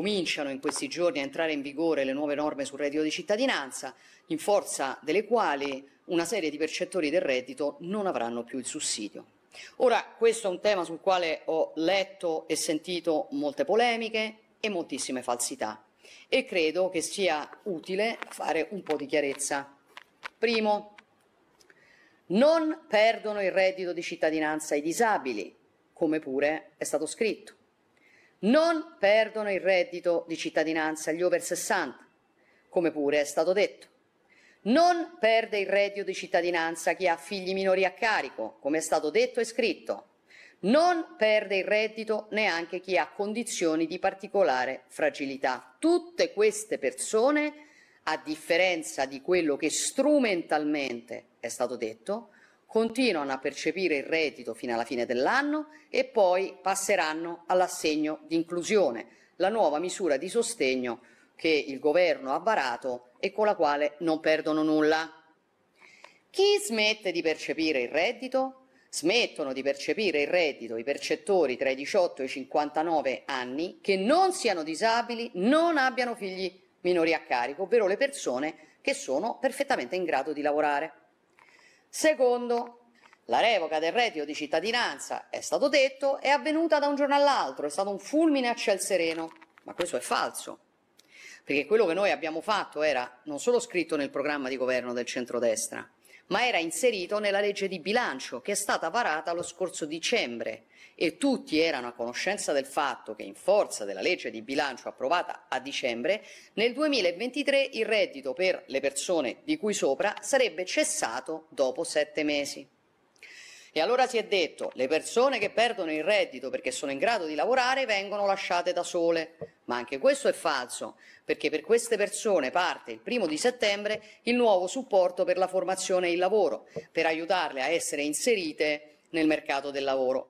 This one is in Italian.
cominciano in questi giorni a entrare in vigore le nuove norme sul reddito di cittadinanza, in forza delle quali una serie di percettori del reddito non avranno più il sussidio. Ora, questo è un tema sul quale ho letto e sentito molte polemiche e moltissime falsità e credo che sia utile fare un po' di chiarezza. Primo, non perdono il reddito di cittadinanza i disabili, come pure è stato scritto non perdono il reddito di cittadinanza gli over 60, come pure è stato detto. Non perde il reddito di cittadinanza chi ha figli minori a carico, come è stato detto e scritto. Non perde il reddito neanche chi ha condizioni di particolare fragilità. Tutte queste persone, a differenza di quello che strumentalmente è stato detto, continuano a percepire il reddito fino alla fine dell'anno e poi passeranno all'assegno di inclusione, la nuova misura di sostegno che il governo ha varato e con la quale non perdono nulla. Chi smette di percepire il reddito? Smettono di percepire il reddito i percettori tra i 18 e i 59 anni che non siano disabili, non abbiano figli minori a carico, ovvero le persone che sono perfettamente in grado di lavorare. Secondo, la revoca del reddito di cittadinanza, è stato detto, è avvenuta da un giorno all'altro, è stato un fulmine a ciel sereno, ma questo è falso, perché quello che noi abbiamo fatto era non solo scritto nel programma di governo del centrodestra, ma era inserito nella legge di bilancio che è stata varata lo scorso dicembre e tutti erano a conoscenza del fatto che in forza della legge di bilancio approvata a dicembre nel 2023 il reddito per le persone di cui sopra sarebbe cessato dopo sette mesi. E allora si è detto, le persone che perdono il reddito perché sono in grado di lavorare vengono lasciate da sole, ma anche questo è falso, perché per queste persone parte il primo di settembre il nuovo supporto per la formazione e il lavoro, per aiutarle a essere inserite nel mercato del lavoro.